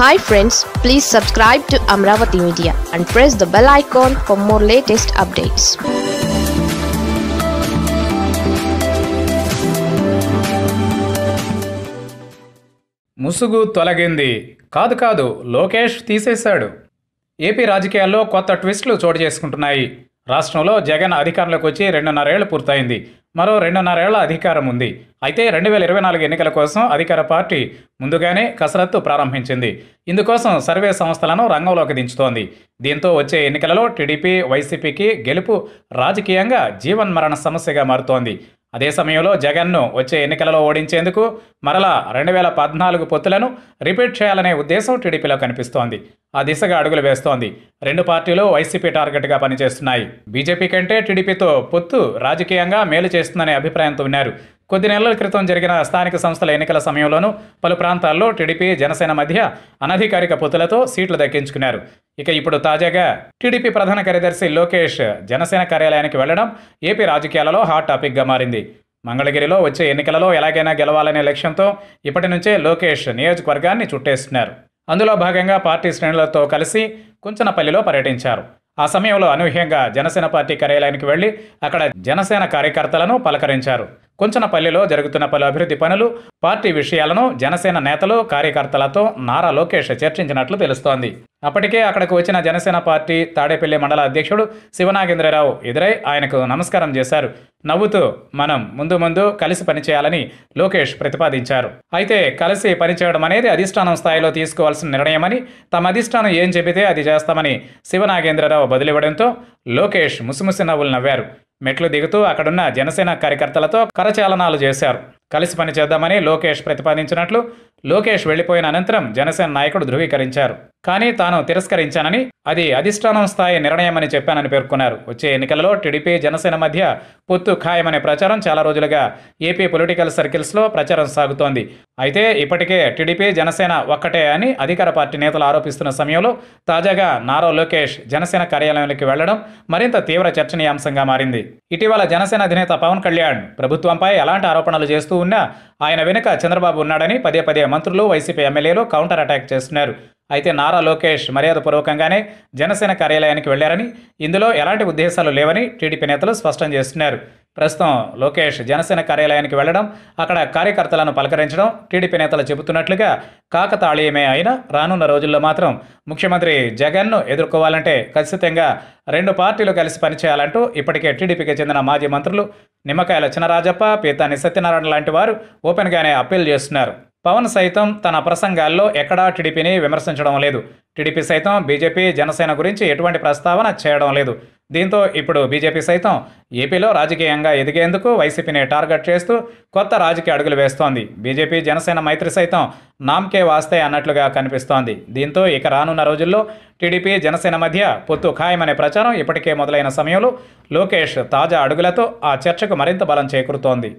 hi friends please subscribe to Amaravati media and press the bell icon for more latest updates ముసుగు తొలగింది కాదు కాదు లోకేష్ తీసేశాడు ఏపీ రాజకీయాల్లో కొత్త ట్విస్టులు చోటు చేసుకుంటున్నాయి రాష్ట్రంలో జగన్ అధికారంలోకి వచ్చి రెండున్నరేళ్లు పూర్తయింది మరో రెండున్నరేళ్ల అధికారం ఉంది అయితే రెండు వేల ఇరవై నాలుగు ఎన్నికల కోసం అధికార పార్టీ ముందుగానే కసరత్తు ప్రారంభించింది ఇందుకోసం సర్వే సంస్థలను రంగంలోకి దించుతోంది దీంతో వచ్చే ఎన్నికలలో టీడీపీ వైసీపీకి గెలుపు రాజకీయంగా జీవన్మరణ సమస్యగా మారుతోంది అదే సమయంలో జగన్ను వచ్చే ఎన్నికలలో ఓడించేందుకు మరలా రెండు వేల పద్నాలుగు పొత్తులను రిపీట్ చేయాలనే ఉద్దేశం టీడీపీలో కనిపిస్తోంది ఆ దిశగా అడుగులు వేస్తోంది రెండు పార్టీలు వైసీపీ టార్గెట్గా పనిచేస్తున్నాయి బీజేపీ కంటే టీడీపీతో పొత్తు రాజకీయంగా మేలు చేస్తుందనే అభిప్రాయంతో ఉన్నారు కొద్ది నెలల క్రితం జరిగిన స్థానిక సంస్థల ఎన్నికల సమయంలోనూ పలు ప్రాంతాల్లో టీడీపీ జనసేన మధ్య అనధికారిక పొత్తులతో సీట్లు దక్కించుకున్నారు ఇక ఇప్పుడు తాజాగా టీడీపీ ప్రధాన కార్యదర్శి లోకేష్ జనసేన కార్యాలయానికి వెళ్లడం ఏపీ రాజకీయాలలో హాట్ టాపిక్గా మారింది మంగళగిరిలో వచ్చే ఎన్నికలలో ఎలాగైనా గెలవాలనే లక్ష్యంతో ఇప్పటి నుంచే లోకేష్ నియోజకవర్గాన్ని చుట్టేస్తున్నారు అందులో భాగంగా పార్టీ శ్రేణులతో కలిసి కుంచనపల్లిలో పర్యటించారు ఆ సమయంలో అనూహ్యంగా జనసేన పార్టీ కార్యాలయానికి వెళ్లి అక్కడ జనసేన కార్యకర్తలను పలకరించారు కుంచనపల్లిలో జరుగుతున్న పలు అభివృద్ధి పనులు పార్టీ విషయాలను జనసేన నేతలు కార్యకర్తలతో నారా లోకేష్ చర్చించినట్లు తెలుస్తోంది అప్పటికే అక్కడికి వచ్చిన జనసేన పార్టీ తాడేపల్లి మండల అధ్యక్షుడు శివనాగేంద్రరావు ఎదురై ఆయనకు నమస్కారం చేశారు నవ్వుతూ మనం ముందు ముందు కలిసి పనిచేయాలని లోకేష్ ప్రతిపాదించారు అయితే కలిసి పనిచేయడం అనేది అధిష్టానం స్థాయిలో తీసుకోవాల్సిన నిర్ణయమని తమ అధిష్టానం ఏం చెబితే అది చేస్తామని శివనాగేంద్రరావు బదిలివ్వడంతో లోకేష్ ముసిముసి నవ్వులు నవ్వారు మెట్లు దిగుతూ అక్కడున్న జనసేన కార్యకర్తలతో కరచాలనాలు చేశారు కలిసి పనిచేద్దామని లోకేష్ ప్రతిపాదించినట్లు లోకేష్ వెళ్లిపోయిన అనంతరం జనసేన నాయకుడు ధృవీకరించారు కానీ తాను తిరస్కరించానని అది అధిష్టానం స్థాయి నిర్ణయమని చెప్పానని పేర్కొన్నారు వచ్చే ఎన్నికలలో టీడీపీ జనసేన మధ్య పొత్తు ఖాయమనే ప్రచారం చాలా రోజులుగా ఏపీ పొలిటికల్ సర్కిల్స్లో ప్రచారం సాగుతోంది అయితే ఇప్పటికే టీడీపీ జనసేన ఒక్కటే అని అధికార పార్టీ నేతలు ఆరోపిస్తున్న సమయంలో తాజాగా నారా లోకేష్ జనసేన కార్యాలయంలోకి వెళ్లడం మరింత తీవ్ర చర్చనీయాంశంగా మారింది ఇటీవల జనసేన అధినేత పవన్ కళ్యాణ్ ప్రభుత్వంపై ఎలాంటి ఆరోపణలు చేస్తూ ఉన్నా ఆయన వెనుక చంద్రబాబు ఉన్నాడని పదే పదే మంత్రులు వైసీపీ ఎమ్మెల్యేలు కౌంటర్ అటాక్ చేస్తున్నారు అయితే నారా లోకేష్ మర్యాదపూర్వకంగానే జనసేన కార్యాలయానికి వెళ్లారని ఇందులో ఎలాంటి ఉద్దేశాలు లేవని టీడీపీ నేతలు స్పష్టం చేస్తున్నారు ప్రస్తుతం లోకేష్ జనసేన కార్యాలయానికి వెళ్లడం అక్కడ కార్యకర్తలను పలకరించడం టీడీపీ నేతలు చెబుతున్నట్లుగా కాకతాళీయమే అయినా రానున్న రోజుల్లో మాత్రం ముఖ్యమంత్రి జగన్ను ఎదుర్కోవాలంటే ఖచ్చితంగా రెండు పార్టీలు కలిసి పనిచేయాలంటూ ఇప్పటికే టీడీపీకి చెందిన మాజీ మంత్రులు నిమ్మకాయల చినరాజప్ప పీతాని సత్యనారాయణ లాంటి వారు ఓపెన్గానే అప్పీల్ చేస్తున్నారు పవన్ సైతం తన ప్రసంగాల్లో ఎక్కడా టీడీపీని విమర్శించడం లేదు టీడీపీ సైతం బీజేపీ జనసేన గురించి ఎటువంటి ప్రస్తావన చేయడం లేదు దీంతో ఇప్పుడు బీజేపీ సైతం ఏపీలో రాజకీయంగా ఎదిగేందుకు వైసీపీని టార్గెట్ చేస్తూ కొత్త రాజకీయ అడుగులు వేస్తోంది బీజేపీ జనసేన మైత్రి సైతం నామ్కే వాస్తే అన్నట్లుగా కనిపిస్తోంది దీంతో ఇక రానున్న రోజుల్లో టీడీపీ జనసేన మధ్య పొత్తు ఖాయమనే ప్రచారం ఇప్పటికే మొదలైన సమయంలో లోకేష్ తాజా అడుగులతో ఆ చర్చకు మరింత బలం చేకూరుతోంది